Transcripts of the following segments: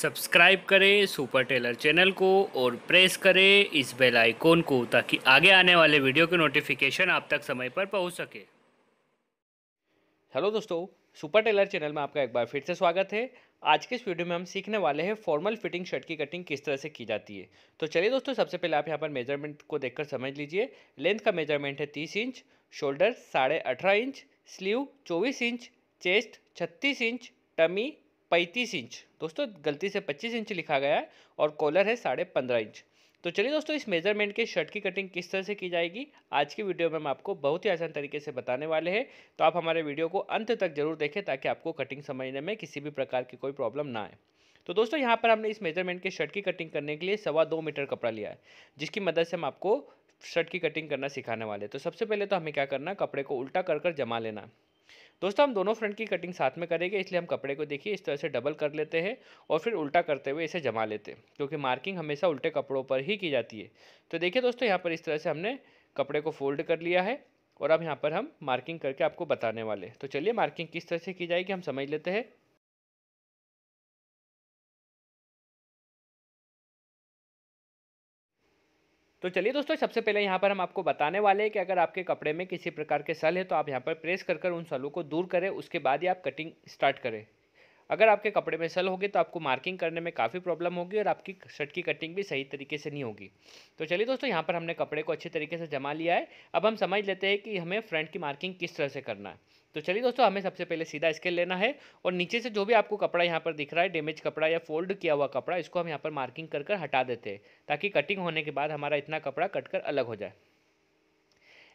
subscribe करें super Taylor channel को और प्रेस करें इस बेल आइकॉन को ताकि आगे आने वाले वीडियो के नोटिफिकेशन आप तक समय पर पहुंच सके हेलो दोस्तों सुपर टेलर चैनल में आपका एक बार फिर से स्वागत है आज के इस वीडियो में हम सीखने वाले हैं फॉर्मल फिटिंग शर्ट की कटिंग किस तरह से की जाती है तो चलिए दोस्तों सबसे पहले आप यहाँ पर मेजरमेंट को देखकर समझ लीजिए लेंथ का मेजरमेंट है तीस इंच शोल्डर साढ़े अठारह इंच स्लीव चौबीस इंच चेस्ट छत्तीस इंच टमी पैंतीस इंच दोस्तों गलती से पच्चीस इंच लिखा गया है और कॉलर है साढ़े पंद्रह इंच तो चलिए दोस्तों इस मेजरमेंट के शर्ट की कटिंग किस तरह से की जाएगी आज की वीडियो में हम आपको बहुत ही आसान तरीके से बताने वाले हैं तो आप हमारे वीडियो को अंत तक जरूर देखें ताकि आपको कटिंग समझने में किसी भी प्रकार की कोई प्रॉब्लम ना आए तो दोस्तों यहाँ पर हमने इस मेजरमेंट के शर्ट की कटिंग करने के लिए सवा दो मीटर कपड़ा लिया है जिसकी मदद से हम आपको शर्ट की कटिंग करना सिखाने वाले तो सबसे पहले तो हमें क्या करना कपड़े को उल्टा कर कर जमा लेना दोस्तों हम दोनों फ्रंट की कटिंग साथ में करेंगे इसलिए हम कपड़े को देखिए इस तरह से डबल कर लेते हैं और फिर उल्टा करते हुए इसे जमा लेते हैं क्योंकि मार्किंग हमेशा उल्टे कपड़ों पर ही की जाती है तो देखिए दोस्तों यहाँ पर इस तरह से हमने कपड़े को फोल्ड कर लिया है और अब यहाँ पर हम मार्किंग करके आपको बताने वाले तो चलिए मार्किंग किस तरह से की जाएगी हम समझ लेते हैं तो चलिए दोस्तों सबसे पहले यहाँ पर हम आपको बताने वाले हैं कि अगर आपके कपड़े में किसी प्रकार के सल है तो आप यहाँ पर प्रेस कर कर उन सलों को दूर करें उसके बाद ही आप कटिंग स्टार्ट करें अगर आपके कपड़े में सल होगी तो आपको मार्किंग करने में काफ़ी प्रॉब्लम होगी और आपकी शर्ट की कटिंग भी सही तरीके से नहीं होगी तो चलिए दोस्तों यहाँ पर हमने कपड़े को अच्छे तरीके से जमा लिया है अब हम समझ लेते हैं कि हमें फ्रंट की मार्किंग किस तरह से करना है तो चलिए दोस्तों हमें सबसे पहले सीधा स्केल लेना है और नीचे से जो भी आपको कपड़ा यहाँ पर दिख रहा है डैमेज कपड़ा या फोल्ड किया हुआ कपड़ा इसको हम यहाँ पर मार्किंग कर कर हटा देते हैं ताकि कटिंग होने के बाद हमारा इतना कपड़ा कट कर अलग हो जाए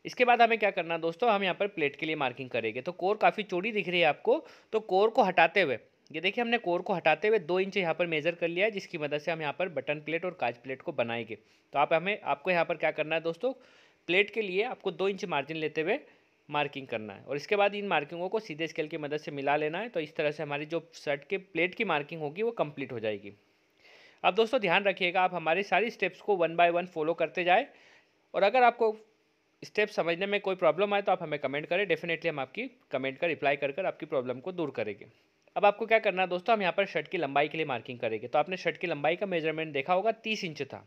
इसके बाद हमें क्या करना है दोस्तों हम यहाँ पर प्लेट के लिए मार्किंग करेंगे तो कोर काफ़ी चौड़ी दिख रही है आपको तो कोर को हटाते हुए ये देखिए हमने कोर को हटाते हुए दो इंच यहाँ पर मेजर कर लिया है जिसकी मदद से हम यहाँ पर बटन प्लेट और काज प्लेट को बनाएंगे तो आप हमें आपको यहाँ पर क्या करना है दोस्तों प्लेट के लिए आपको दो इंच मार्जिन लेते हुए मार्किंग करना है और इसके बाद इन मार्किंगों को सीधे स्केल की मदद से मिला लेना है तो इस तरह से हमारी जो शर्ट के प्लेट की मार्किंग होगी वो कम्प्लीट हो जाएगी अब दोस्तों ध्यान रखिएगा आप हमारे सारी स्टेप्स को वन बाय वन फॉलो करते जाए और अगर आपको स्टेप समझने में कोई प्रॉब्लम आए तो आप हमें कमेंट करें डेफिनेटली हम आपकी कमेंट का रिप्लाई कर कर आपकी प्रॉब्लम को दूर करेंगे अब आपको क्या करना है दोस्तों हम यहाँ पर शर्ट की लंबाई के लिए मार्किंग करेंगे तो आपने शर्ट की लंबाई का मेजरमेंट देखा होगा तीस इंच था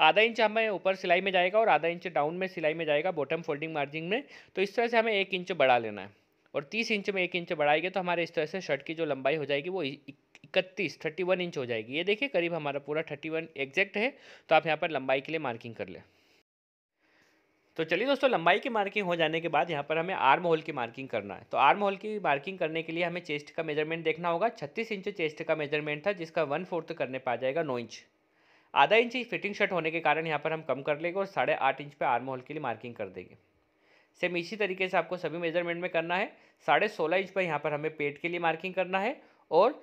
आधा इंच हमें ऊपर सिलाई में जाएगा और आधा इंच डाउन में सिलाई में जाएगा बॉटम फोल्डिंग मार्जिन में तो इस तरह से हमें एक इंच बढ़ा लेना है और तीस इंच में एक इंच बढ़ाएंगे तो हमारे इस तरह से शर्ट की जो लंबाई हो जाएगी वो इकतीस थर्टी वन इंच हो जाएगी ये देखिए करीब हमारा पूरा थर्टी वन एग्जैक्ट है तो आप यहाँ पर लंबाई के लिए मार्किंग कर लें तो चलिए दोस्तों लंबाई की मार्किंग हो जाने के बाद यहाँ पर हमें आर्म होल की मार्किंग करना है तो आर्म होल की मार्किंग करने के लिए हमें चेस्ट का मेजरमेंट देखना होगा छत्तीस इंच चेस्ट का मेजरमेंट था जिसका वन फोर्थ करने पर आ जाएगा नौ इंच आधा इंच ही फिटिंग शर्ट होने के कारण यहाँ पर हम कम कर लेंगे और साढ़े आठ इंच पे आर्म होल के लिए मार्किंग कर देंगे सेम इसी तरीके से आपको सभी मेजरमेंट में करना है साढ़े सोलह इंच पर यहाँ पर हमें पेट के लिए मार्किंग करना है और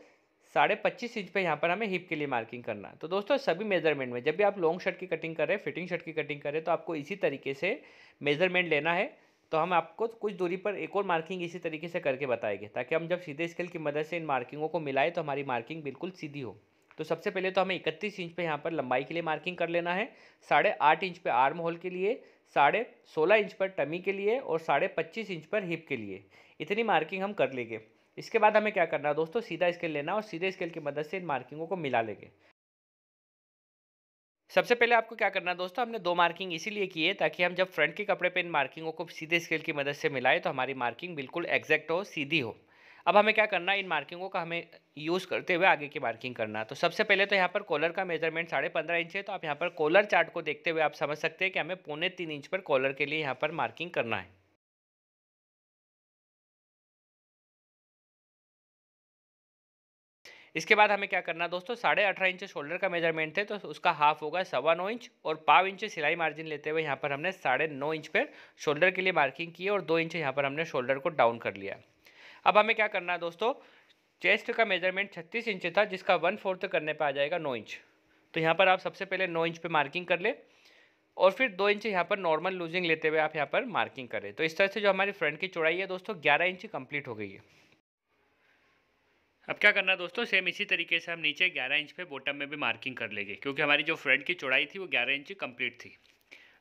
साढ़े पच्चीस इंच पे यहाँ पर हमें हिप के लिए मार्किंग करना है तो दोस्तों सभी मेजरमेंट में जब भी आप लॉन्ग शर्ट की कटिंग करें फिटिंग शर्ट की कटिंग करें तो आपको इसी तरीके से मेजरमेंट लेना है तो हम आपको कुछ दूरी पर एक और मार्किंग इसी तरीके से करके बताएंगे ताकि हम जब सीधे स्केल की मदद से इन मार्किंगों को मिलाएं तो हमारी मार्किंग बिल्कुल सीधी हो तो सबसे पहले तो हमें इकतीस इंच पे यहाँ पर लंबाई के लिए मार्किंग कर लेना है साढ़े आठ इंच पे आर्म होल के लिए साढ़े सोलह इंच पर टमी के लिए और साढ़े पच्चीस इंच पर हिप के लिए इतनी मार्किंग हम कर लेंगे इसके बाद हमें क्या करना है दोस्तों सीधा स्केल लेना और सीधे स्केल की मदद से इन मार्किंगों को मिला लेंगे सबसे पहले आपको क्या करना है दोस्तों हमने दो मार्किंग इसीलिए की है ताकि हम जब फ्रंट के कपड़े पे इन मार्किंगों को सीधे स्केल की मदद से मिलाएं तो हमारी मार्किंग बिल्कुल एग्जैक्ट हो सीधी हो अब हमें क्या करना है इन मार्किंगों का हमें यूज़ करते हुए आगे की मार्किंग करना तो सबसे पहले तो यहाँ पर कॉलर का मेजरमेंट साढ़े पंद्रह इंच है तो आप यहाँ पर कॉलर चार्ट को देखते हुए आप समझ सकते हैं कि हमें पौने तीन इंच पर कॉलर के लिए यहाँ पर मार्किंग करना है इसके बाद हमें क्या करना दोस्तों साढ़े अठारह इंच शोल्डर का मेजरमेंट है तो उसका हाफ होगा सवा नौ इंच और पाव इंच सिलाई मार्जिन लेते हुए यहाँ पर हमने साढ़े नौ इंच पर शोल्डर के लिए मार्किंग की और दो इंच यहाँ पर हमने शोल्डर को डाउन कर लिया अब हमें क्या करना है दोस्तों चेस्ट का मेजरमेंट छत्तीस इंच था जिसका वन फोर्थ करने पर आ जाएगा नौ इंच तो यहाँ पर आप सबसे पहले नौ इंच पे मार्किंग कर ले और फिर दो इंच यहाँ पर नॉर्मल लूजिंग लेते हुए आप यहाँ पर मार्किंग करें तो इस तरह से जो हमारी फ्रंट की चौड़ाई है दोस्तों ग्यारह इंच कंप्लीट हो गई है अब क्या करना दोस्तों सेम इसी तरीके से हम नीचे ग्यारह इंच पे बॉटम में भी मार्किंग कर लेंगे क्योंकि हमारी जो फ्रंट की चौड़ाई थी वो ग्यारह इंच कम्प्लीट थी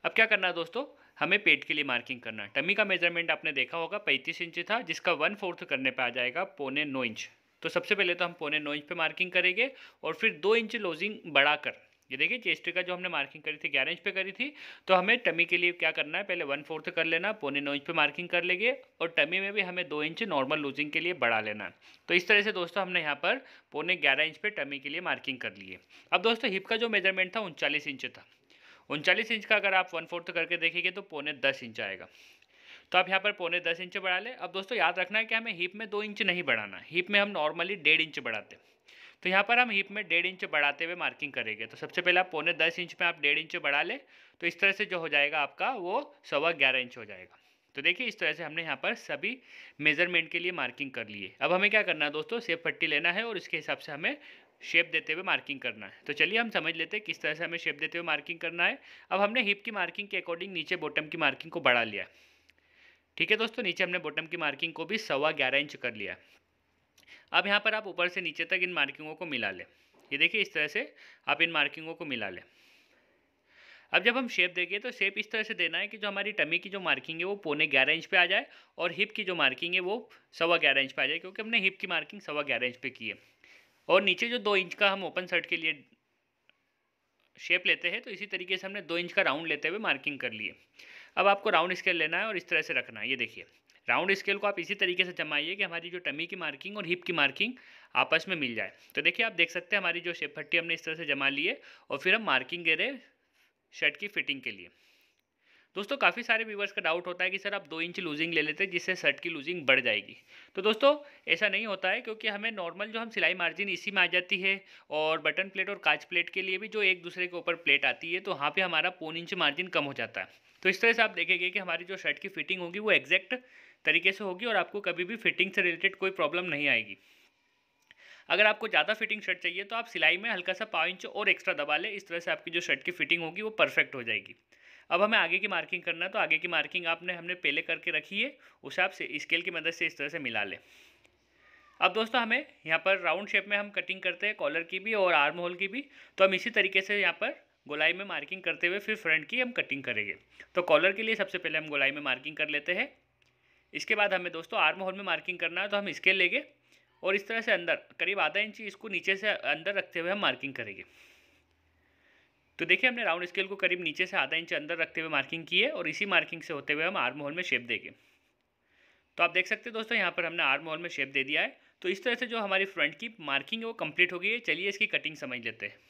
अब क्या करना दोस्तों हमें पेट के लिए मार्किंग करना है टमी का मेजरमेंट आपने देखा होगा पैंतीस इंच था जिसका वन फोर्थ करने पर आ जाएगा पौने नौ इंच तो सबसे पहले तो हम पौने नौ इंच पे मार्किंग करेंगे और फिर दो इंच लोजिंग बढ़ाकर ये देखिए चेस्ट का जो हमने मार्किंग करी थी ग्यारह इंच पे करी थी तो हमें टमी के लिए क्या करना है पहले वन फोर्थ कर लेना पौने नौ इंच पे मार्किंग कर लेंगे और टमी में भी हमें दो इंच नॉर्मल लूजिंग के लिए बढ़ा लेना तो इस तरह से दोस्तों हमने यहाँ पर पौने ग्यारह इंच पे टमी के लिए मार्किंग कर लिए अब दोस्तों हिप का जो मेजरमेंट था उनचालीस इंच था उनचालीस इंच का अगर आप वन फोर्थ करके देखेंगे तो पौने दस इंच आएगा तो आप यहाँ पर पौने दस इंच बढ़ा लें अब दोस्तों याद रखना है कि हमें हिप में दो इंच नहीं बढ़ाना हिप में हम नॉर्मली डेढ़ इंच बढ़ाते तो यहाँ पर हम हिप में डेढ़ इंच बढ़ाते हुए मार्किंग करेंगे तो सबसे पहले आप पौने दस इंच में आप डेढ़ इंच बढ़ा लें तो इस तरह से जो हो जाएगा आपका वो सवा ग्यारह इंच हो जाएगा तो देखिए इस तरह से हमने यहाँ पर सभी मेजरमेंट के लिए मार्किंग कर ली है अब हमें क्या करना है दोस्तों सेफ पट्टी लेना है और इसके हिसाब से हमें शेप देते हुए मार्किंग करना है तो चलिए हम समझ लेते हैं किस तरह से हमें शेप देते हुए मार्किंग करना है अब हमने हिप की मार्किंग के अकॉर्डिंग नीचे बॉटम की मार्किंग को बढ़ा लिया ठीक है दोस्तों नीचे हमने बॉटम की मार्किंग को भी सवा ग्यारह इंच कर लिया अब यहाँ पर आप ऊपर से नीचे तक इन मार्किंगों को मिला लें ये देखिए इस तरह से आप इन मार्किंगों को मिला लें अब जब हम शेप देखिए तो शेप इस तरह से देना है कि जो हमारी टमी की जो मार्किंग है वो पौने ग्यारह इंच पे आ जाए और हिप की जो मार्किंग है वो सवा ग्यारह इंच पे आ जाए क्योंकि हमने हिप की मार्किंग सवा ग्यारह इंच पे की है और नीचे जो दो इंच का हम ओपन शर्ट के लिए शेप लेते हैं तो इसी तरीके से हमने दो इंच का राउंड लेते हुए मार्किंग कर लिए अब आपको राउंड स्केल लेना है और इस तरह से रखना है ये देखिए राउंड स्केल को आप इसी तरीके से जमाइए कि हमारी जो टमी की मार्किंग और हिप की मार्किंग आपस में मिल जाए तो देखिए आप देख सकते हैं हमारी जो शेप पट्टी हमने इस तरह से जमा ली है और फिर हम मार्किंग दे रहे शर्ट की फिटिंग के लिए दोस्तों काफ़ी सारे व्यूवर्स का डाउट होता है कि सर आप दो इंच लूजिंग ले लेते हैं जिससे शर्ट की लूजिंग बढ़ जाएगी तो दोस्तों ऐसा नहीं होता है क्योंकि हमें नॉर्मल जो हम सिलाई मार्जिन इसी में आ जाती है और बटन प्लेट और कांच प्लेट के लिए भी जो एक दूसरे के ऊपर प्लेट आती है तो वहाँ पर हमारा पौन इंच मार्जिन कम हो जाता है तो इस तरह से आप देखेंगे कि हमारी जो शर्ट की फिटिंग होगी वो एग्जैक्ट तरीके से होगी और आपको कभी भी फिटिंग से रिलेटेड कोई प्रॉब्लम नहीं आएगी अगर आपको ज़्यादा फिटिंग शर्ट चाहिए तो आप सिलाई में हल्का सा पाँव इंच और एक्स्ट्रा दबा लें इस तरह से आपकी जो शर्ट की फिटिंग होगी वो परफेक्ट हो जाएगी अब हमें आगे की मार्किंग करना है तो आगे की मार्किंग आपने हमने पहले करके रखी है उस हिसाब से स्केल की मदद से इस तरह से मिला लें अब दोस्तों हमें यहाँ पर राउंड शेप में हम कटिंग करते हैं कॉलर की भी और आर्म होल की भी तो हम इसी तरीके से यहाँ पर गोलाई में मार्किंग करते हुए फिर फ्रंट की हम कटिंग करेंगे तो कॉलर के लिए सबसे पहले हम गोलाई में मार्किंग कर लेते हैं इसके बाद हमें दोस्तों आर्म होल में मार्किंग करना है तो हम स्केल लेंगे और इस तरह से अंदर करीब आधा इंची इसको नीचे से अंदर रखते हुए हम मार्किंग करेंगे तो देखिए हमने राउंड स्केल को करीब नीचे से आधा इंच अंदर रखते हुए मार्किंग की है और इसी मार्किंग से होते हुए हम आर्म होल में शेप देंगे तो आप देख सकते हैं दोस्तों यहाँ पर हमने आर्म होल में शेप दे दिया है तो इस तरह से जो हमारी फ्रंट की मार्किंग है वो कंप्लीट हो गई है चलिए इसकी कटिंग समझ लेते हैं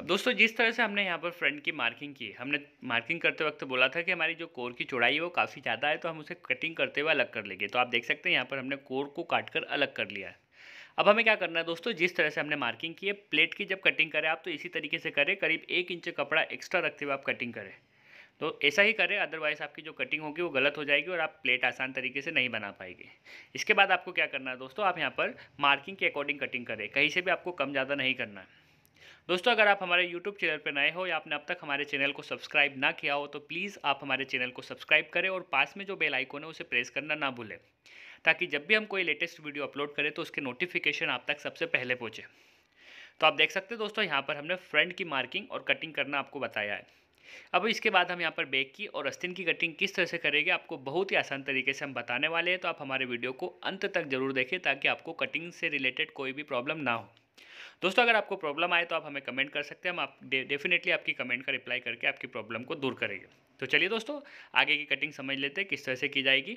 अब दोस्तों जिस तरह से हमने यहाँ पर फ्रंट की मार्किंग की हमने मार्किंग करते वक्त बोला था कि हमारी जो कोर की चौड़ाई है वो काफ़ी ज़्यादा है तो हम उसे कटिंग करते हुए अलग कर लेंगे तो आप देख सकते हैं यहाँ पर हमने कोर को काट कर अलग कर लिया है अब हमें क्या करना है दोस्तों जिस तरह से हमने मार्किंग की है प्लेट की जब कटिंग करें आप तो इसी तरीके से करें करीब एक इंच कपड़ा एक्स्ट्रा रखते हुए आप कटिंग करें तो ऐसा ही करें अदरवाइज़ आपकी जो कटिंग होगी वो गलत हो जाएगी और आप प्लेट आसान तरीके से नहीं बना पाएंगे इसके बाद आपको क्या करना है दोस्तों आप यहाँ पर मार्किंग के अकॉर्डिंग कटिंग करें कहीं से भी आपको कम ज़्यादा नहीं करना है दोस्तों अगर आप हमारे YouTube चैनल पर नए हो या आपने अब तक हमारे चैनल को सब्सक्राइब ना किया हो तो प्लीज़ आप हमारे चैनल को सब्सक्राइब करें और पास में जो बेल आइकॉन है उसे प्रेस करना ना भूलें ताकि जब भी हम कोई लेटेस्ट वीडियो अपलोड करें तो उसके नोटिफिकेशन आप तक सबसे पहले पहुँचे तो आप देख सकते हैं दोस्तों यहाँ पर हमने फ्रंट की मार्किंग और कटिंग करना आपको बताया है अब इसके बाद हम यहाँ पर बैक की और अस्तिन की कटिंग किस तरह से करेंगे आपको बहुत ही आसान तरीके से हम बताने वाले हैं तो आप हमारे वीडियो को अंत तक जरूर देखें ताकि आपको कटिंग से रिलेटेड कोई भी प्रॉब्लम ना हो दोस्तों अगर आपको प्रॉब्लम आए तो आप हमें कमेंट कर सकते हैं हम आप डेफिनेटली आपकी कमेंट का रिप्लाई करके आपकी प्रॉब्लम को दूर करेंगे तो चलिए दोस्तों आगे की कटिंग समझ लेते हैं किस तरह से की जाएगी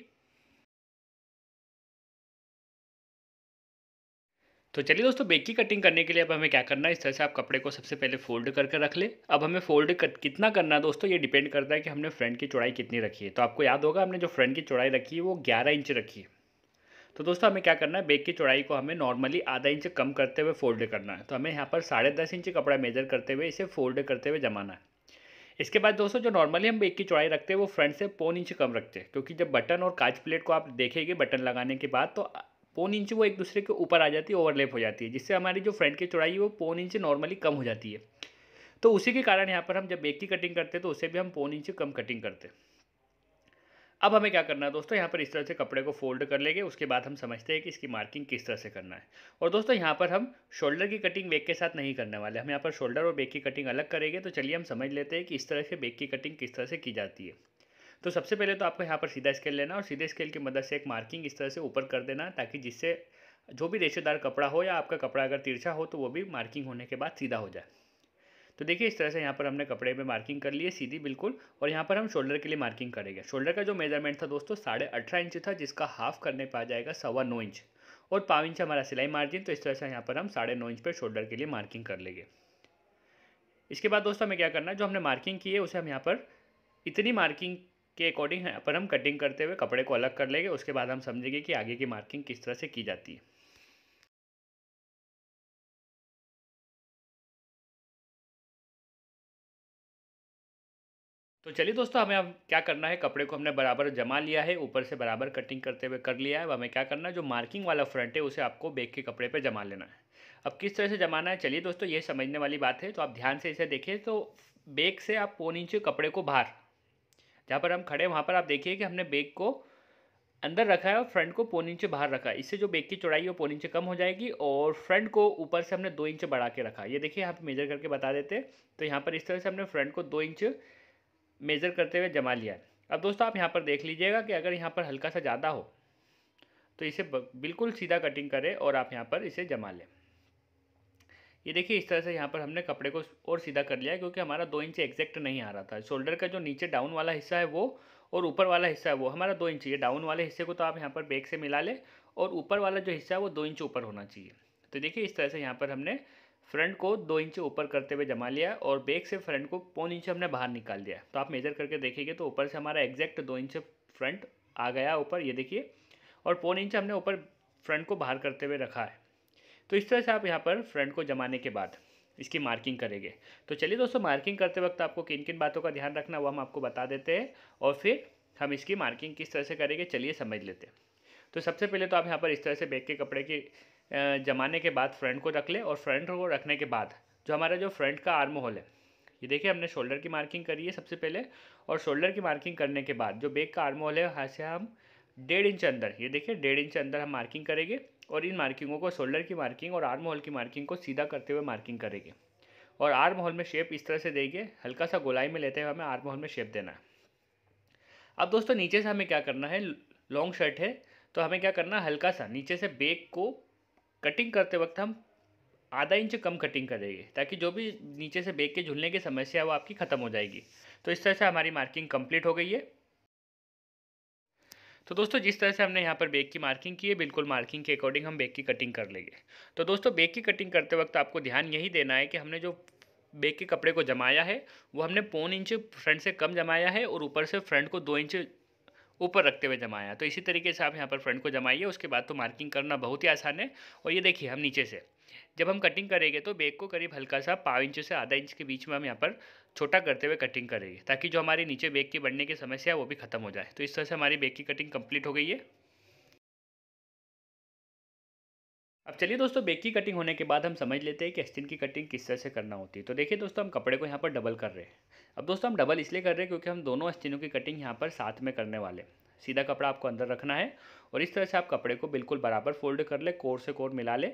तो चलिए दोस्तों बेक की कटिंग करने के लिए अब हमें क्या करना है इस तरह से आप कपड़े को सबसे पहले फोल्ड करके रख ले अब हमें फोल्ड कर, कितना करना है दोस्तों ये डिपेंड करता है कि हमने फ्रंट की चौड़ाई कितनी रखी है तो आपको याद होगा हमने जो फ्रंट की चौड़ाई रखी है वो ग्यारह इंच रखी है तो दोस्तों हमें क्या करना है बैग की चौड़ाई को हमें नॉर्मली आधा इंच कम करते हुए फोल्ड करना है तो हमें यहाँ पर साढ़े दस इंच कपड़ा मेजर करते हुए इसे फोल्ड करते हुए जमाना है इसके बाद दोस्तों जो नॉर्मली हम बेग की चौड़ाई रखते हैं वो फ्रंट से पौन इंच कम रखते हैं क्योंकि जब बटन और कांच प्लेट को आप देखेंगे बटन लगाने के बाद तो पौन इंच वो एक दूसरे के ऊपर आ जाती है ओवरलेप हो जाती है जिससे हमारी जो फ्रंट की चौड़ाई है वो पौन इंच नॉर्मली कम हो जाती है तो उसी के कारण यहाँ पर हम जब बेग की कटिंग करते हैं तो उसे भी हम पौन इंच कम कटिंग करते हैं अब हमें क्या करना है दोस्तों यहाँ पर इस तरह से कपड़े को फोल्ड कर लेंगे उसके बाद हम समझते हैं कि इसकी मार्किंग किस तरह से करना है और दोस्तों यहाँ पर हम शोल्डर की कटिंग बेक के साथ नहीं करने वाले हम यहाँ पर शोल्डर और बेक की कटिंग अलग करेंगे तो चलिए हम समझ लेते हैं कि इस तरह से बेक की कटिंग किस तरह से की जाती है तो सबसे पहले तो आपको यहाँ पर सीधा स्केल लेना और सीधे स्केल की मदद से एक मार्किंग इस तरह से ऊपर कर देना ताकि जिससे जो भी रेशेदार कपड़ा हो या आपका कपड़ा अगर तिरछा हो तो वो भी मार्किंग होने के बाद सीधा हो जाए तो देखिए इस तरह से यहाँ पर हमने कपड़े पे मार्किंग कर ली है सीधी बिल्कुल और यहाँ पर हम शोल्डर के लिए मार्किंग करेंगे शोल्डर का जो मेजरमेंट था दोस्तों साढ़े अठारह इंच था जिसका हाफ करने पर आ जाएगा सवा नौ इंच और पाँव इंच हमारा सिलाई मार्जिन तो इस तरह से यहाँ पर हम साढ़े नौ इंच पर शोल्डर के लिए मार्किंग कर लेंगे इसके बाद दोस्तों हमें क्या करना है जो हमने मार्किंग की है उसे हम यहाँ पर इतनी मार्किंग के अकॉर्डिंग यहाँ पर हम कटिंग करते हुए कपड़े को अलग कर लेंगे उसके बाद हम समझेंगे कि आगे की मार्किंग किस तरह से की जाती है तो चलिए दोस्तों हमें अब क्या करना है कपड़े को हमने बराबर जमा लिया है ऊपर से बराबर कटिंग करते हुए कर लिया है अब हमें क्या करना है जो मार्किंग वाला फ्रंट है उसे आपको बेग के कपड़े पे जमा लेना है अब किस तरह से जमाना है चलिए दोस्तों ये समझने वाली बात है तो आप ध्यान से इसे देखिए तो बेग से आप पौन इंच कपड़े को बाहर जहाँ पर हम खड़े वहाँ पर आप देखिए कि हमने बेग को अंदर रखा है और फ्रंट को पौन इंच बाहर रखा है इससे जो बेग की चौड़ाई है पौन इंच कम हो जाएगी और फ्रंट को ऊपर से हमने दो इंच बढ़ा के रखा ये देखिए यहाँ पर मेजर करके बता देते तो यहाँ पर इस तरह से हमने फ्रंट को दो इंच मेज़र करते हुए जमा लिया है अब दोस्तों आप यहाँ पर देख लीजिएगा कि अगर यहाँ पर हल्का सा ज़्यादा हो तो इसे बिल्कुल सीधा कटिंग करें और आप यहाँ पर इसे जमा लें ये देखिए इस तरह से यहाँ पर हमने कपड़े को और सीधा कर लिया क्योंकि हमारा दो इंच एग्जैक्ट नहीं आ रहा था शोल्डर का जो नीचे डाउन वाला हिस्सा है वो और ऊपर वाला हिस्सा है वो हमारा दो इंच ये डाउन वाले हिस्से को तो आप यहाँ पर बैग से मिला लें और ऊपर वाला जो हिस्सा है वो दो इंच ऊपर होना चाहिए तो देखिए इस तरह से यहाँ पर हमने फ्रंट को दो इंच ऊपर करते हुए जमा लिया और बैक से फ्रंट को पौन इंच हमने बाहर निकाल दिया तो आप मेजर करके देखेंगे तो ऊपर से हमारा एग्जैक्ट दो इंच फ्रंट आ गया ऊपर ये देखिए और पौन इंच हमने ऊपर फ्रंट को बाहर करते हुए रखा है तो इस तरह से आप यहाँ पर फ्रंट को जमाने के बाद इसकी मार्किंग करेंगे तो चलिए दोस्तों मार्किंग करते वक्त आपको किन किन बातों का ध्यान रखना वो हम आपको बता देते हैं और फिर हम इसकी मार्किंग किस तरह से करेंगे चलिए समझ लेते हैं तो सबसे पहले तो आप यहाँ पर इस तरह से बैग के कपड़े की जमाने के बाद फ्रंट को रख ले और फ्रंट को रखने के बाद जो हमारा जो फ्रंट का आर्म होल है ये देखिए हमने शोल्डर की मार्किंग करी है सबसे पहले और शोल्डर की मार्किंग करने के बाद जो बैक का आर्म होल है यहाँ से हम डेढ़ इंच अंदर ये देखिए डेढ़ इंच अंदर हम मार्किंग करेंगे और इन मार्किंगों को शोल्डर की मार्किंग और आर्म होल की मार्किंग को सीधा करते हुए मार्किंग करेंगे और आर्म होल में शेप इस तरह से देंगे हल्का सा गोलाई में लेते हुए हमें आर्म होल में शेप देना है अब दोस्तों नीचे से हमें क्या करना है लॉन्ग शर्ट है तो हमें क्या करना है हल्का सा नीचे से बेक को कटिंग करते वक्त हम आधा इंच कम कटिंग करेंगे ताकि जो भी नीचे से बेग के झुलने की समस्या है वो आपकी ख़त्म हो जाएगी तो इस तरह से हमारी मार्किंग कंप्लीट हो गई है तो दोस्तों जिस तरह से हमने यहाँ पर बेग की मार्किंग की है बिल्कुल मार्किंग के अकॉर्डिंग हम बेग की कटिंग कर लेंगे तो दोस्तों बेग की कटिंग करते वक्त आपको ध्यान यही देना है कि हमने जो बेग के कपड़े को जमाया है वो हमने पौन इंच फ्रंट से कम जमाया है और ऊपर से फ्रंट को दो इंच ऊपर रखते हुए जमाया तो इसी तरीके से आप यहाँ पर फ्रंट को जमाइए उसके बाद तो मार्किंग करना बहुत ही आसान है और ये देखिए हम नीचे से जब हम कटिंग करेंगे तो बैग को करीब हल्का सा पाँव इंच से आधा इंच के बीच में हम यहाँ पर छोटा करते हुए कटिंग करेंगे ताकि जो हमारी नीचे बैग की बढ़ने की समस्या है वो भी खत्म हो जाए तो इस तरह से हमारी बैग की कटिंग कंप्लीट हो गई है अब चलिए दोस्तों बेक की कटिंग होने के बाद हम समझ लेते हैं कि एस्टिन की कटिंग किस तरह से करना होती है तो देखिए दोस्तों हम कपड़े को यहाँ पर डबल कर रहे हैं अब दोस्तों हम डबल इसलिए कर रहे हैं क्योंकि हम दोनों एस्टिनों की कटिंग यहाँ पर साथ में करने वाले सीधा कपड़ा आपको अंदर रखना है और इस तरह से आप कपड़े को बिल्कुल बराबर फोल्ड कर ले कोर से कोर मिला ले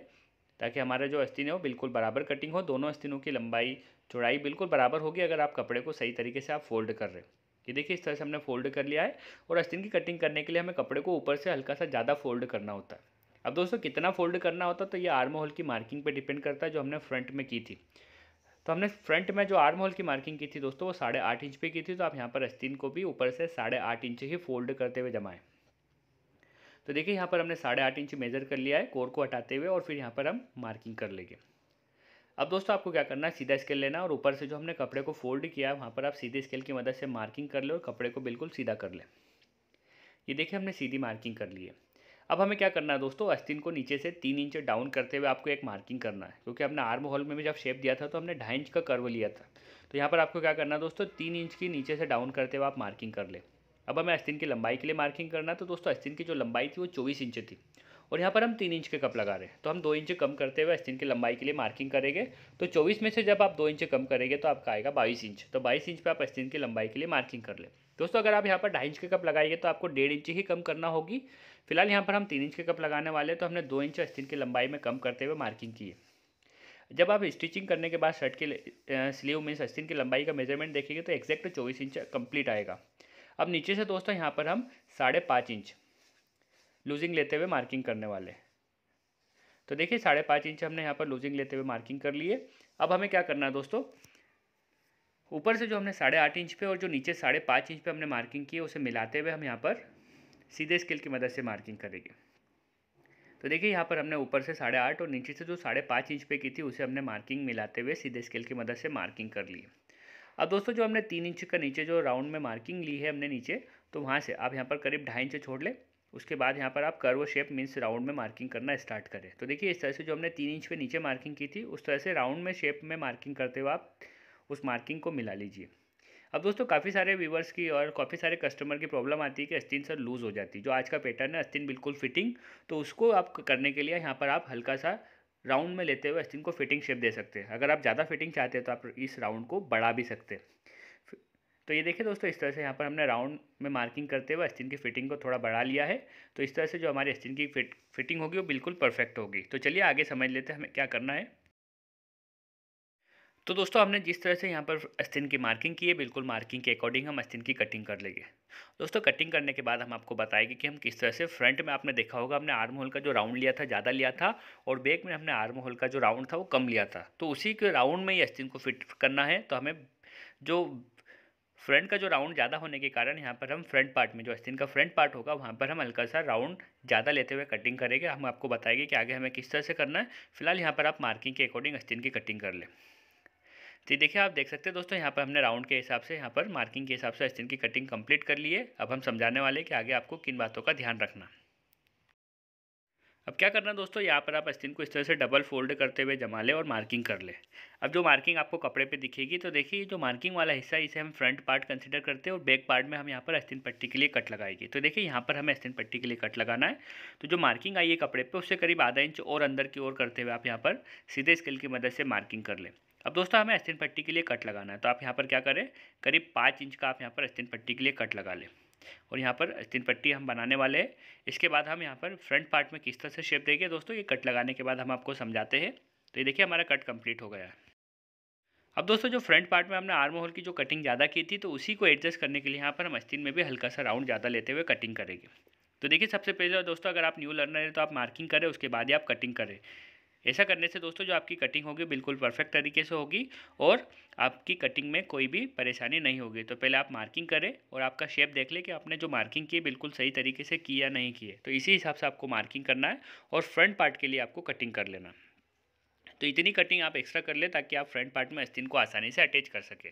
ताकि हमारा जो अस्तिन है वो बिल्कुल बराबर कटिंग हो दोनों अस्तिनों की लंबाई चौड़ाई बिल्कुल बराबर होगी अगर आप कपड़े को सही तरीके से आप फोल्ड कर रहे ये देखिए इस तरह से हमने फोल्ड कर लिया है और अस्तिन की कटिंग करने के लिए हमें कपड़े को ऊपर से हल्का सा ज़्यादा फोल्ड करना होता है अब दोस्तों कितना फोल्ड करना होता तो ये आर्म होल की मार्किंग पे डिपेंड करता है जो हमने फ्रंट में की थी तो हमने फ्रंट में जो आर्म होल की मार्किंग की थी दोस्तों वो साढ़े आठ इंच पे की थी तो आप यहाँ पर अस्तीन को भी ऊपर से साढ़े आठ इंच ही फोल्ड करते हुए जमाएं तो देखिए यहाँ पर हमने साढ़े आठ इंच मेजर कर लिया है कोर को हटाते हुए और फिर यहाँ पर हम मार्किंग कर लेंगे अब दोस्तों आपको क्या करना है सीधा स्केल लेना और ऊपर से जो हमने कपड़े को फोल्ड किया है वहाँ पर आप सीधे स्केल की मदद से मार्किंग कर लें और कपड़े को बिल्कुल सीधा कर लें ये देखिए हमने सीधी मार्किंग कर ली है अब हमें क्या करना है दोस्तों अस्तिन को नीचे से तीन इंच डाउन करते हुए आपको एक मार्किंग करना है क्योंकि हमने आर्म होल में भी जब शेप दिया था तो हमने ढाई इंच का कर्व लिया था तो यहाँ पर आपको क्या करना है दोस्तों तीन इंच की नीचे से डाउन करते हुए आप मार्किंग कर ले अब हमें अस्तिन की लंबाई के लिए मार्किंग करना है तो दोस्तों अस्तिन की जो लंबाई थी वो चौबीस इंच थी और यहाँ पर हम तीन इंच के कप लगा रहे हैं तो हम दो इंच कम करते हुए अस्तिन की लंबाई के लिए मार्किंग करेंगे तो चौबीस में से जब आप दो इंच कम करेंगे तो आपका आएगा बाईस इंच तो बाईस इंच पर आप अस्तिन की लंबाई के लिए मार्किंग कर ले दोस्तों अगर आप यहाँ पर ढाई इंच के कप लगाएंगे तो आपको डेढ़ इंच ही कम करना होगी फिलहाल यहाँ पर हम तीन इंच के कप लगाने वाले हैं तो हमने दो इंच स्टिच की लंबाई में कम करते हुए मार्किंग की है जब आप स्टिचिंग करने के बाद शर्ट के स्लीव में स्टिन की लंबाई का मेजरमेंट देखेंगे तो एक्जैक्ट चौबीस इंच कंप्लीट आएगा अब नीचे से दोस्तों यहाँ पर हम साढ़े पाँच इंच लूजिंग लेते हुए मार्किंग करने वाले तो देखिए साढ़े पाँच इंच हमने यहाँ पर लूजिंग लेते हुए मार्किंग कर लिए अब हमें क्या करना है दोस्तों ऊपर से जो हमने साढ़े आठ इंच पे और जो नीचे साढ़े पाँच इंच पे हमने मार्किंग की है उसे मिलाते हुए हम यहाँ पर सीधे स्केल की मदद से मार्किंग करेंगे तो देखिए यहाँ पर हमने ऊपर से साढ़े आठ और नीचे से जो साढ़े पाँच इंच पे की थी उसे हमने मार्किंग मिलाते हुए सीधे स्केल की मदद से मार्किंग कर ली अब दोस्तों जो हमने तीन इंच का नीचे जो राउंड में मार्किंग ली है हमने नीचे तो वहाँ से आप यहाँ पर करीब ढाई इंच छोड़ लें उसके बाद यहाँ पर आप कर्व शेप मीन्स राउंड में मार्किंग करना स्टार्ट करें तो देखिए इस तरह से जो हमने तीन इंच पे नीचे मार्किंग की थी उस तरह से राउंड में शेप में मार्किंग करते हुए आप उस मार्किंग को मिला लीजिए अब दोस्तों काफ़ी सारे व्यूवर्स की और काफ़ी सारे कस्टमर की प्रॉब्लम आती है कि अस्तिन सर लूज़ हो जाती है जो आज का पैटर्न है अस्तिन बिल्कुल फिटिंग तो उसको आप करने के लिए यहाँ पर आप हल्का सा राउंड में लेते हुए अस्तिन को फिटिंग शेप दे सकते हैं अगर आप ज़्यादा फिटिंग चाहते हैं तो आप इस राउंड को बढ़ा भी सकते तो ये देखिए दोस्तों इस तरह से यहाँ पर हमने राउंड में मार्किंग करते हुए अस्तिन की फिटिंग को थोड़ा बढ़ा लिया है तो इस तरह से जो हमारी अस्तिन की फिट फिटिंग होगी वो बिल्कुल परफेक्ट होगी तो चलिए आगे समझ लेते हैं हमें क्या करना है तो दोस्तों हमने जिस तरह से यहाँ पर अस्तिन की मार्किंग की है बिल्कुल मार्किंग के अकॉर्डिंग हम अस्तिन की कटिंग कर लेंगे दोस्तों कटिंग करने के बाद हम आपको बताएंगे कि हम किस तरह से फ्रंट में आपने देखा होगा हमने आर्म होल का जो राउंड लिया था ज़्यादा लिया था और बैक में हमने आर्म होल का जो राउंड था वो कम लिया था तो उसी के राउंड में ही अस्तिन को फिट करना है तो हमें जो फ्रंट का जो राउंड ज़्यादा होने के कारण यहाँ पर हम फ्रंट पार्ट में जो अस्तिन का फ्रंट पार्ट होगा वहाँ पर हम हल्का सा राउंड ज़्यादा लेते हुए कटिंग करेंगे हम आपको बताएंगे कि आगे हमें किस तरह से करना है फिलहाल यहाँ पर आप मार्किंग के अकॉर्डिंग अस्तिन की कटिंग कर लें तो देखिए आप देख सकते हैं दोस्तों यहाँ पर हमने राउंड के हिसाब से यहाँ पर मार्किंग के हिसाब से स्टेन की कटिंग कंप्लीट कर ली है अब हम समझाने वाले कि आगे आपको किन बातों का ध्यान रखना अब क्या करना है दोस्तों यहाँ पर आप स्टेन को इस तरह से डबल फोल्ड करते हुए जमा लें और मार्किंग कर लें अब जो मार्किंग आपको कपड़े पर दिखेगी तो देखिए जो मार्किंग वाला हिस्सा इसे हम फ्रंट पार्ट कंसिडर करते हैं और बैक पार्ट में हम यहाँ पर अस्तिन पट्टी के लिए कट लगाएगी तो देखिए यहाँ पर हमें स्टेन पट्टी के लिए कट लगाना है तो जो मार्किंग आई है कपड़े पर उससे करीब आधा इंच और अंदर की ओर करते हुए आप यहाँ पर सीधे स्केल की मदद से मार्किंग कर लें अब दोस्तों हमें अस्तिन पट्टी के लिए कट लगाना है तो आप यहाँ पर क्या करें करीब पाँच इंच का आप यहाँ पर अस्तिन पट्टी के लिए कट लगा लें और यहाँ पर अस्तिन पट्टी हम बनाने वाले हैं इसके बाद हम यहाँ पर फ्रंट पार्ट में किस तरह से शेप देंगे दोस्तों ये कट लगाने के बाद हम आपको समझाते हैं तो ये देखिए हमारा कट कम्प्लीट हो गया है अब दोस्तों जो फ्रंट पार्ट में हमने आर्म होल की जो कटिंग ज़्यादा की थी तो उसी को एडजस्ट करने के लिए यहाँ पर हम स्टीन में भी हल्का सा राउंड ज़्यादा लेते हुए कटिंग करेंगे तो देखिए सबसे पहले दोस्तों अगर आप न्यू लर्नर हैं तो आप मार्किंग करें उसके बाद ही आप कटिंग करें ऐसा करने से दोस्तों जो आपकी कटिंग होगी बिल्कुल परफेक्ट तरीके से होगी और आपकी कटिंग में कोई भी परेशानी नहीं होगी तो पहले आप मार्किंग करें और आपका शेप देख लें कि आपने जो मार्किंग की बिल्कुल सही तरीके से की या नहीं की है तो इसी हिसाब से आपको मार्किंग करना है और फ्रंट पार्ट के लिए आपको कटिंग कर लेना तो इतनी कटिंग आप एक्स्ट्रा कर ले ताकि आप फ्रंट पार्ट में अस्तिन को आसानी से अटैच कर सके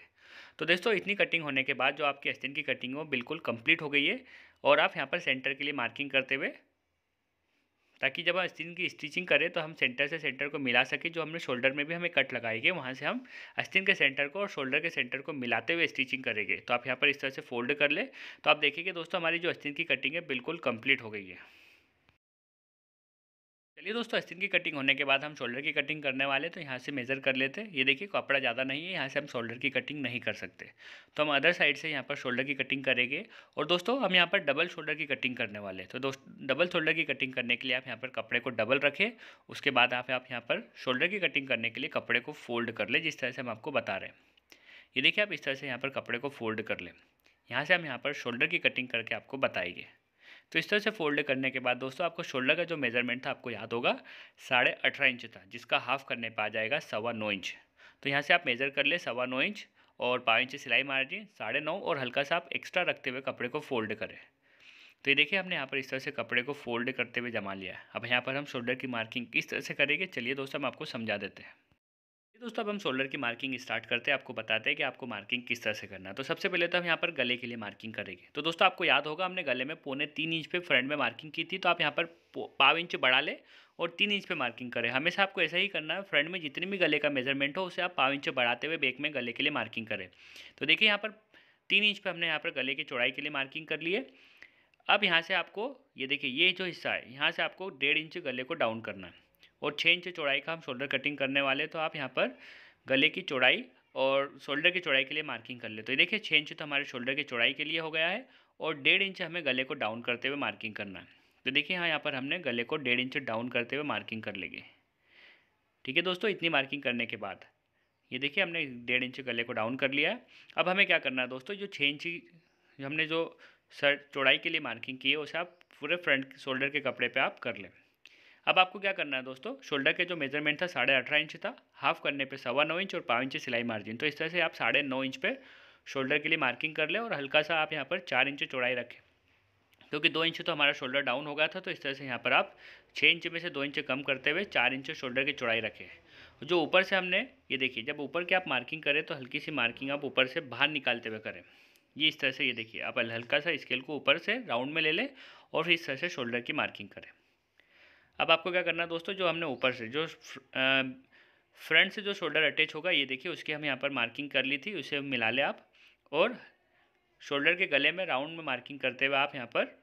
तो दोस्तों इतनी कटिंग होने के बाद जो आपकी अस्तिन की कटिंग है वो बिल्कुल कंप्लीट हो गई है और आप यहाँ पर सेंटर के लिए मार्किंग करते हुए ताकि जब हम अस्तिन की स्टिचिंग करें तो हम सेंटर से सेंटर को मिला सके जो हमने शोल्डर में भी हमें कट लगाएंगे वहाँ से हम अस्तिन के सेंटर को और शोल्डर के सेंटर को मिलाते हुए स्टिचिंग करेंगे तो आप यहाँ पर इस तरह से फोल्ड कर ले तो आप देखेंगे दोस्तों हमारी जो अस्तिन की कटिंग है बिल्कुल कंप्लीट हो गई है चलिए दोस्तों अस्तिन की कटिंग होने के बाद हम शोल्डर की कटिंग करने वाले तो यहाँ से मेज़र कर लेते हैं ये देखिए कपड़ा ज़्यादा नहीं है यहाँ से हम शोल्डर की कटिंग नहीं कर सकते तो हम अदर साइड से यहाँ पर शोल्डर की कटिंग करेंगे और दोस्तों हम यहाँ पर डबल शोल्डर की कटिंग करने वाले तो दोस्त डबल शोल्डर की कटिंग करने के लिए आप यहाँ पर कपड़े को डबल रखें उसके बाद आप यहाँ पर शोल्डर की कटिंग करने के लिए कपड़े को फोल्ड कर लें जिस तरह से हम आपको बता रहे हैं ये देखिए आप इस तरह से यहाँ पर कपड़े को फोल्ड कर लें यहाँ से हम यहाँ पर शोल्डर की कटिंग करके आपको बताएंगे तो इस तरह से फोल्ड करने के बाद दोस्तों आपको शोल्डर का जो मेजरमेंट था आपको याद होगा साढ़े अठारह इंच था जिसका हाफ करने पर आ जाएगा सवा नौ इंच तो यहाँ से आप मेज़र कर ले सवा नौ इंच और पाँच इंच सिलाई मार साढ़े नौ और हल्का सा आप एक्स्ट्रा रखते हुए कपड़े को फोल्ड करें तो ये देखिए हमने यहाँ पर इस तरह से कपड़े को फोल्ड करते हुए जमा लिया अब यहाँ पर हम शोल्डर की मार्किंग किस तरह से करेंगे चलिए दोस्तों हम आपको समझा देते हैं दोस्तों अब हम शोल्डर की मार्किंग स्टार्ट करते हैं आपको बताते हैं कि आपको मार्किंग किस तरह से करना है तो सबसे पहले तो हम यहाँ पर गले के लिए मार्किंग करेंगे तो दोस्तों आपको याद होगा हमने गले में पौने तीन इंच पे फ्रंट में मार्किंग की थी तो आप यहाँ पर पाव इंच बढ़ा लें और तीन इंच पे मार्किंग करें हमेशा आपको ऐसा ही करना है फ्रंट में जितनी भी गले का मेजरमेंट हो उसे आप पाव इंच बढ़ाते हुए बैक में गले के लिए मार्किंग करें तो देखिए यहाँ पर तीन इंच पर हमने यहाँ पर गले की चौड़ाई के लिए मार्किंग कर लिए अब यहाँ से आपको ये देखिए ये जो हिस्सा है यहाँ से आपको डेढ़ इंच गले को डाउन करना है और छः इंच चौड़ाई का हम शोल्डर कटिंग करने वाले तो आप यहाँ पर गले की चौड़ाई और शोल्डर की चौड़ाई के लिए मार्किंग कर ले तो ये देखिए छः इंच तो हमारे शोल्डर की चौड़ाई के लिए हो गया है और डेढ़ इंच हमें गले को डाउन करते हुए मार्किंग करना है तो देखिए हाँ यहाँ पर हमने गले को डेढ़ इंच डाउन करते हुए मार्किंग कर लेंगे ठीक है दोस्तों इतनी मार्किंग करने के बाद ये देखिए हमने डेढ़ इंच गले को डाउन कर लिया है अब हमें क्या करना है दोस्तों जो छः इंची हमने जो सर चौड़ाई के लिए मार्किंग की है उसे आप पूरे फ्रंट शोल्डर के कपड़े पर आप कर लें अब आपको क्या करना है दोस्तों शोल्डर के जो मेजरमेंट था साढ़े अठारह इंच था हाफ करने पे सवा नौ इंच और पाँव इंच सिलाई मार्जिन तो इस तरह से आप साढ़े नौ इंच पे शोल्डर के लिए मार्किंग कर लें और हल्का सा आप यहाँ पर चार इंच चौड़ाई रखें क्योंकि दो इंच तो हमारा शोल्डर डाउन हो गया था तो इस तरह से यहाँ पर आप छः इंच में से दो इंच कम करते हुए चार इंच शोल्डर की चौड़ाई रखें जो ऊपर से हमने ये देखिए जब ऊपर की आप मार्किंग करें तो हल्की सी मार्किंग आप ऊपर से बाहर निकालते हुए करें ये इस तरह से ये देखिए आप हल्का सा स्केल को ऊपर से राउंड में ले लें और फिर इस तरह से शोल्डर की मार्किंग करें अब आपको क्या करना है दोस्तों जो हमने ऊपर से जो फ्रंट से जो शोल्डर अटैच होगा ये देखिए उसकी हम यहाँ पर मार्किंग कर ली थी उसे मिला लें आप और शोल्डर के गले में राउंड में मार्किंग करते हुए आप यहाँ पर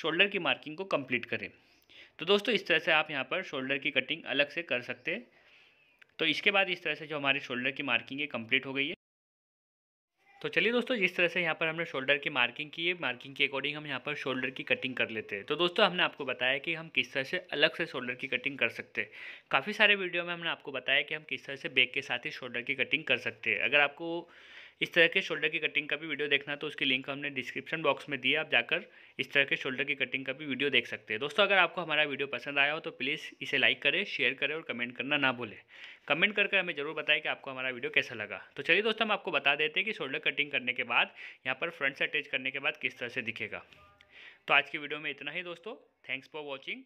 शोल्डर की मार्किंग को कंप्लीट करें तो दोस्तों इस तरह से आप यहाँ पर शोल्डर की कटिंग अलग से कर सकते हैं तो इसके बाद इस तरह से जो हमारी शोल्डर की मार्किंग है कंप्लीट हो गई है तो चलिए दोस्तों जिस तरह से यहाँ पर हमने शोल्डर की मार्किंग की है मार्किंग के अकॉर्डिंग हम यहाँ पर शोल्डर की कटिंग कर लेते हैं तो दोस्तों हमने आपको बताया कि हम किस तरह से अलग से शोल्डर की कटिंग कर सकते हैं काफ़ी सारे वीडियो में हमने आपको बताया कि हम किस तरह से बैक के साथ ही शोल्डर की कटिंग कर सकते हैं अगर आपको इस तरह के शोल्डर की कटिंग का भी वीडियो देखना तो उसकी लिंक हमने डिस्क्रिप्शन बॉक्स में दिया आप जाकर इस तरह के शोल्डर की कटिंग का भी वीडियो देख सकते हैं दोस्तों अगर आपको हमारा वीडियो पसंद आया हो तो प्लीज़ इसे लाइक करें शेयर करें और कमेंट करना ना भूलें कमेंट करके हमें जरूर बताएं कि आपको हमारा वीडियो कैसा लगा तो चलिए दोस्तों हम आपको बता देते हैं कि शोल्डर कटिंग करने के बाद यहाँ पर फ्रंट से अटैच करने के बाद किस तरह से दिखेगा तो आज की वीडियो में इतना ही दोस्तों थैंक्स फॉर वॉचिंग